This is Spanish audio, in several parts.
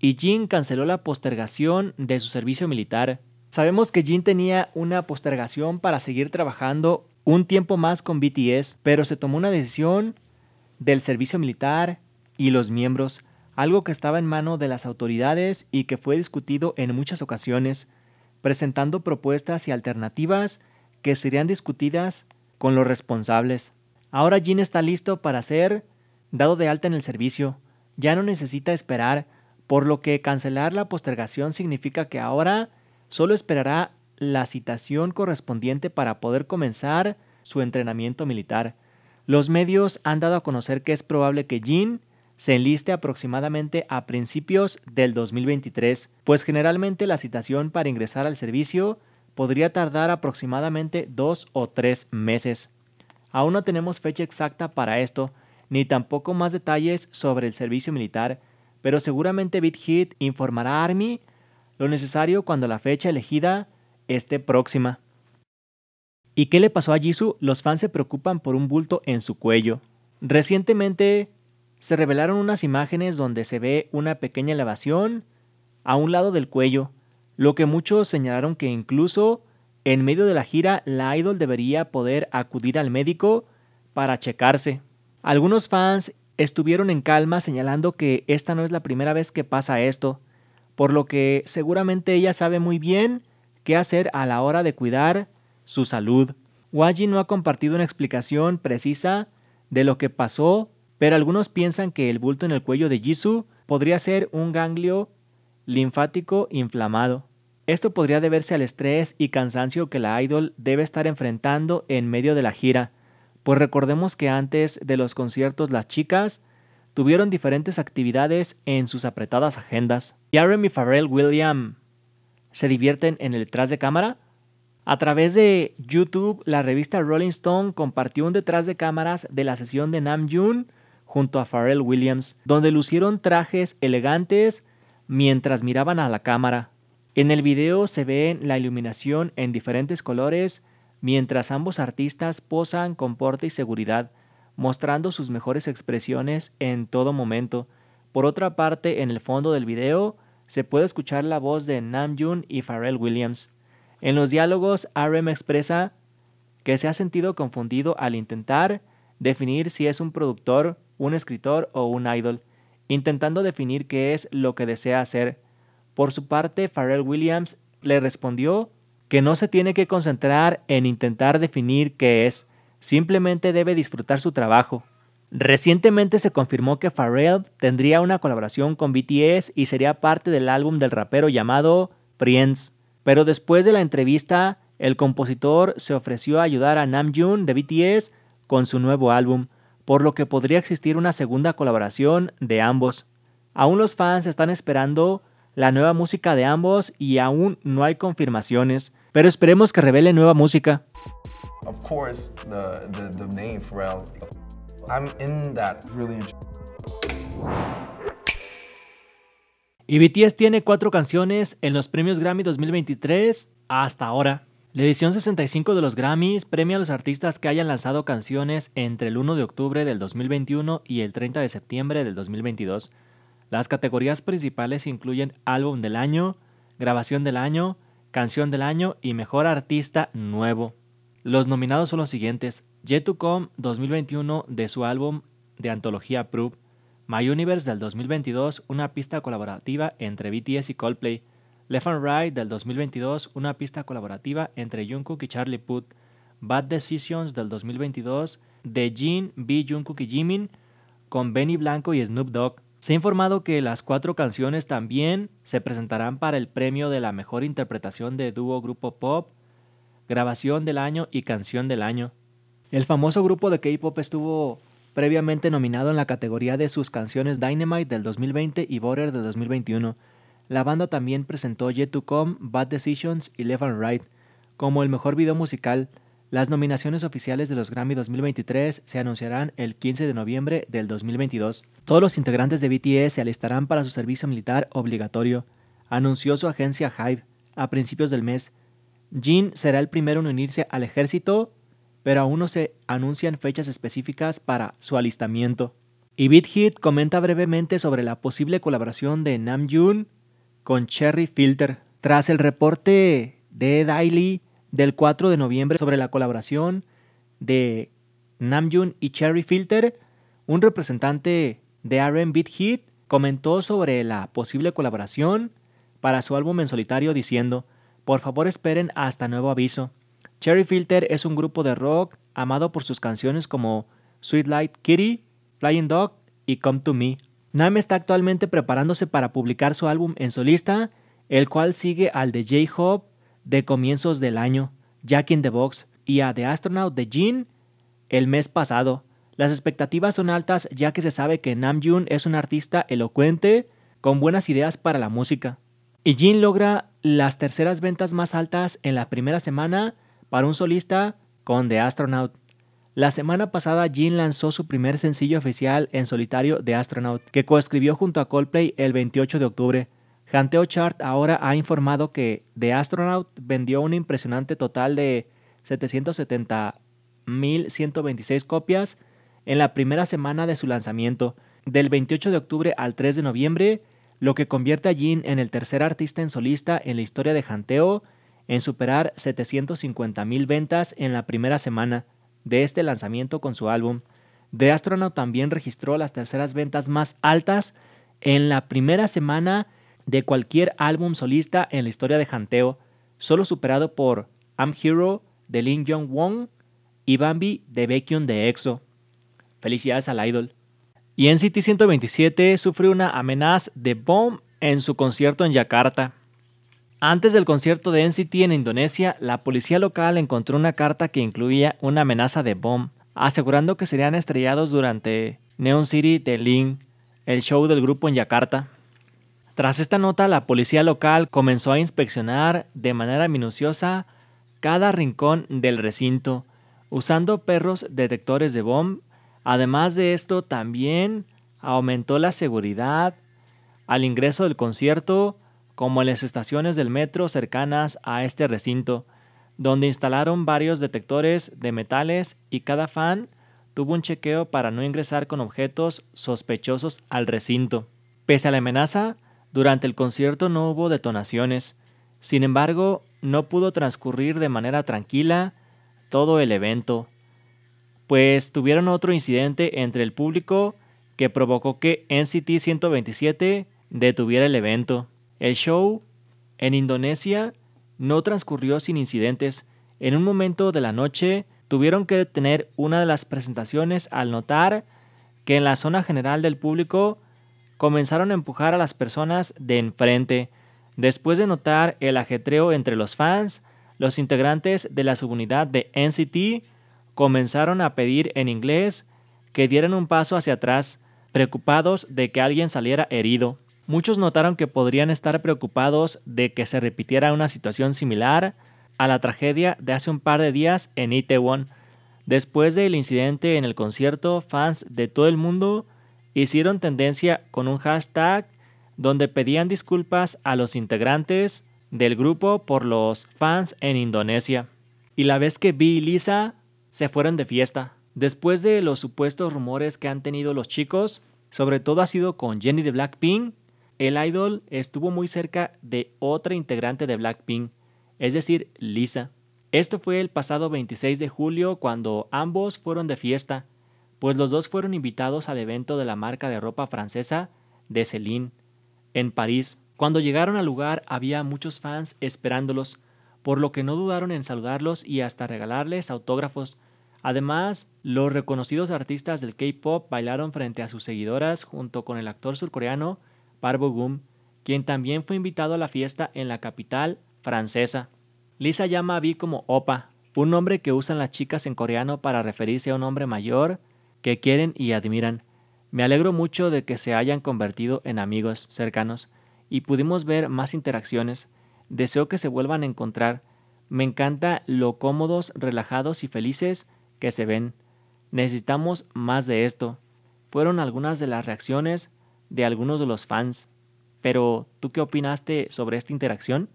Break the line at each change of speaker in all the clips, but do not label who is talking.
y Jin canceló la postergación de su servicio militar. Sabemos que Jin tenía una postergación para seguir trabajando un tiempo más con BTS, pero se tomó una decisión del servicio militar y los miembros, algo que estaba en mano de las autoridades y que fue discutido en muchas ocasiones, presentando propuestas y alternativas que serían discutidas con los responsables. Ahora Jin está listo para ser dado de alta en el servicio, ya no necesita esperar por lo que cancelar la postergación significa que ahora solo esperará la citación correspondiente para poder comenzar su entrenamiento militar. Los medios han dado a conocer que es probable que Jin se enliste aproximadamente a principios del 2023, pues generalmente la citación para ingresar al servicio podría tardar aproximadamente dos o tres meses. Aún no tenemos fecha exacta para esto, ni tampoco más detalles sobre el servicio militar, pero seguramente BitHit informará a Army lo necesario cuando la fecha elegida esté próxima. ¿Y qué le pasó a Jisoo? Los fans se preocupan por un bulto en su cuello. Recientemente se revelaron unas imágenes donde se ve una pequeña elevación a un lado del cuello, lo que muchos señalaron que incluso en medio de la gira la idol debería poder acudir al médico para checarse. Algunos fans Estuvieron en calma señalando que esta no es la primera vez que pasa esto, por lo que seguramente ella sabe muy bien qué hacer a la hora de cuidar su salud. Waji no ha compartido una explicación precisa de lo que pasó, pero algunos piensan que el bulto en el cuello de Jisoo podría ser un ganglio linfático inflamado. Esto podría deberse al estrés y cansancio que la idol debe estar enfrentando en medio de la gira. Pues recordemos que antes de los conciertos las chicas tuvieron diferentes actividades en sus apretadas agendas. y Farrell William se divierten en el detrás de cámara. A través de YouTube, la revista Rolling Stone compartió un detrás de cámaras de la sesión de Nam Namjoon junto a Pharrell Williams, donde lucieron trajes elegantes mientras miraban a la cámara. En el video se ve la iluminación en diferentes colores mientras ambos artistas posan con porte y seguridad, mostrando sus mejores expresiones en todo momento. Por otra parte, en el fondo del video se puede escuchar la voz de Namjoon y Pharrell Williams. En los diálogos, RM expresa que se ha sentido confundido al intentar definir si es un productor, un escritor o un idol, intentando definir qué es lo que desea hacer. Por su parte, Pharrell Williams le respondió que no se tiene que concentrar en intentar definir qué es, simplemente debe disfrutar su trabajo. Recientemente se confirmó que Pharrell tendría una colaboración con BTS y sería parte del álbum del rapero llamado Friends. Pero después de la entrevista, el compositor se ofreció a ayudar a Namjoon de BTS con su nuevo álbum, por lo que podría existir una segunda colaboración de ambos. Aún los fans están esperando la nueva música de ambos y aún no hay confirmaciones, pero esperemos que revele nueva música. I'm in that really y BTS tiene cuatro canciones en los premios Grammy 2023 hasta ahora. La edición 65 de los Grammys premia a los artistas que hayan lanzado canciones entre el 1 de octubre del 2021 y el 30 de septiembre del 2022. Las categorías principales incluyen álbum del año, grabación del año, Canción del Año y Mejor Artista Nuevo. Los nominados son los siguientes: Jet to Come 2021 de su álbum de antología Proof, My Universe del 2022, una pista colaborativa entre BTS y Coldplay, Left and Right del 2022, una pista colaborativa entre Jungkook y Charlie Puth, Bad Decisions del 2022 de Jin, B. Jungkook y Jimin con Benny Blanco y Snoop Dogg, se ha informado que las cuatro canciones también se presentarán para el premio de la mejor interpretación de dúo grupo pop, grabación del año y canción del año. El famoso grupo de K-pop estuvo previamente nominado en la categoría de sus canciones Dynamite del 2020 y Border del 2021. La banda también presentó Yet to Come, Bad Decisions y Left and Right como el mejor video musical. Las nominaciones oficiales de los Grammy 2023 se anunciarán el 15 de noviembre del 2022. Todos los integrantes de BTS se alistarán para su servicio militar obligatorio, anunció su agencia HYBE a principios del mes. Jin será el primero en unirse al ejército, pero aún no se anuncian fechas específicas para su alistamiento. Y BitHit comenta brevemente sobre la posible colaboración de Namjoon con Cherry Filter. Tras el reporte de Daily, del 4 de noviembre sobre la colaboración de Namjoon y Cherry Filter, un representante de RM Beat Hit comentó sobre la posible colaboración para su álbum en solitario diciendo, por favor esperen hasta nuevo aviso. Cherry Filter es un grupo de rock amado por sus canciones como Sweet Light Kitty, Flying Dog y Come to Me. Nam está actualmente preparándose para publicar su álbum en solista, el cual sigue al de J-Hope de comienzos del año, Jack in the Box y a The Astronaut de Jin el mes pasado. Las expectativas son altas ya que se sabe que Nam Namjoon es un artista elocuente con buenas ideas para la música. Y Jin logra las terceras ventas más altas en la primera semana para un solista con The Astronaut. La semana pasada Jin lanzó su primer sencillo oficial en solitario The Astronaut, que coescribió junto a Coldplay el 28 de octubre. Hanteo Chart ahora ha informado que The Astronaut vendió un impresionante total de 770.126 copias en la primera semana de su lanzamiento, del 28 de octubre al 3 de noviembre, lo que convierte a Jin en el tercer artista en solista en la historia de Hanteo en superar 750.000 ventas en la primera semana de este lanzamiento con su álbum. The Astronaut también registró las terceras ventas más altas en la primera semana de cualquier álbum solista en la historia de Hanteo, solo superado por I'm Hero de Lin Jong Won y Bambi de Baekhyun de EXO. Felicidades al idol. Y NCT 127 sufrió una amenaza de bomb en su concierto en Yakarta. Antes del concierto de NCT en Indonesia, la policía local encontró una carta que incluía una amenaza de bomb, asegurando que serían estrellados durante Neon City de Lin, el show del grupo en Yakarta. Tras esta nota, la policía local comenzó a inspeccionar de manera minuciosa cada rincón del recinto, usando perros detectores de bomb. Además de esto, también aumentó la seguridad al ingreso del concierto, como en las estaciones del metro cercanas a este recinto, donde instalaron varios detectores de metales y cada fan tuvo un chequeo para no ingresar con objetos sospechosos al recinto. Pese a la amenaza, durante el concierto no hubo detonaciones, sin embargo, no pudo transcurrir de manera tranquila todo el evento, pues tuvieron otro incidente entre el público que provocó que NCT 127 detuviera el evento. El show en Indonesia no transcurrió sin incidentes. En un momento de la noche tuvieron que detener una de las presentaciones al notar que en la zona general del público comenzaron a empujar a las personas de enfrente, después de notar el ajetreo entre los fans, los integrantes de la subunidad de NCT comenzaron a pedir en inglés que dieran un paso hacia atrás, preocupados de que alguien saliera herido. Muchos notaron que podrían estar preocupados de que se repitiera una situación similar a la tragedia de hace un par de días en Itaewon. Después del incidente en el concierto, fans de todo el mundo hicieron tendencia con un hashtag donde pedían disculpas a los integrantes del grupo por los fans en Indonesia. Y la vez que Vi y Lisa se fueron de fiesta. Después de los supuestos rumores que han tenido los chicos, sobre todo ha sido con Jenny de Blackpink, el idol estuvo muy cerca de otra integrante de Blackpink, es decir, Lisa. Esto fue el pasado 26 de julio cuando ambos fueron de fiesta pues los dos fueron invitados al evento de la marca de ropa francesa de Celine en París. Cuando llegaron al lugar había muchos fans esperándolos, por lo que no dudaron en saludarlos y hasta regalarles autógrafos. Además, los reconocidos artistas del K-pop bailaron frente a sus seguidoras junto con el actor surcoreano bo Gum, quien también fue invitado a la fiesta en la capital francesa. Lisa llama a Vi como Opa, un nombre que usan las chicas en coreano para referirse a un hombre mayor que quieren y admiran. Me alegro mucho de que se hayan convertido en amigos cercanos y pudimos ver más interacciones. Deseo que se vuelvan a encontrar. Me encanta lo cómodos, relajados y felices que se ven. Necesitamos más de esto. Fueron algunas de las reacciones de algunos de los fans. Pero, ¿tú qué opinaste sobre esta interacción?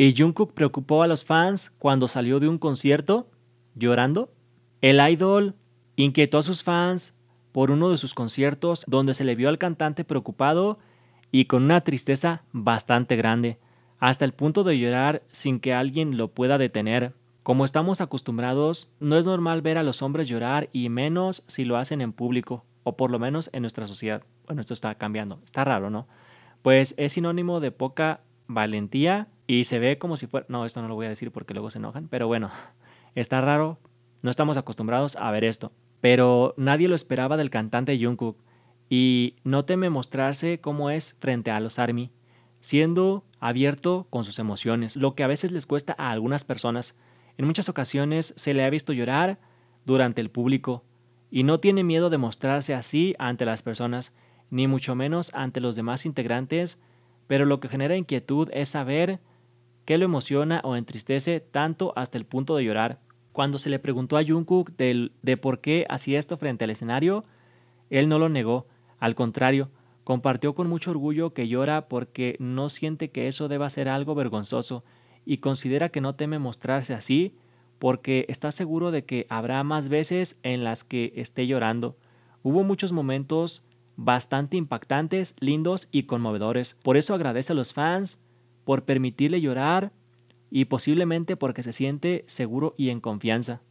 ¿Y Jungkook preocupó a los fans cuando salió de un concierto llorando? El idol inquietó a sus fans por uno de sus conciertos donde se le vio al cantante preocupado y con una tristeza bastante grande, hasta el punto de llorar sin que alguien lo pueda detener. Como estamos acostumbrados, no es normal ver a los hombres llorar y menos si lo hacen en público, o por lo menos en nuestra sociedad. Bueno, esto está cambiando, está raro, ¿no? Pues es sinónimo de poca valentía y se ve como si fuera... No, esto no lo voy a decir porque luego se enojan, pero bueno, está raro, no estamos acostumbrados a ver esto. Pero nadie lo esperaba del cantante Jungkook y no teme mostrarse cómo es frente a los ARMY, siendo abierto con sus emociones, lo que a veces les cuesta a algunas personas. En muchas ocasiones se le ha visto llorar durante el público y no tiene miedo de mostrarse así ante las personas, ni mucho menos ante los demás integrantes, pero lo que genera inquietud es saber que lo emociona o entristece tanto hasta el punto de llorar. Cuando se le preguntó a Jungkook del, de por qué hacía esto frente al escenario, él no lo negó, al contrario, compartió con mucho orgullo que llora porque no siente que eso deba ser algo vergonzoso y considera que no teme mostrarse así porque está seguro de que habrá más veces en las que esté llorando. Hubo muchos momentos bastante impactantes, lindos y conmovedores. Por eso agradece a los fans, por permitirle llorar y posiblemente porque se siente seguro y en confianza.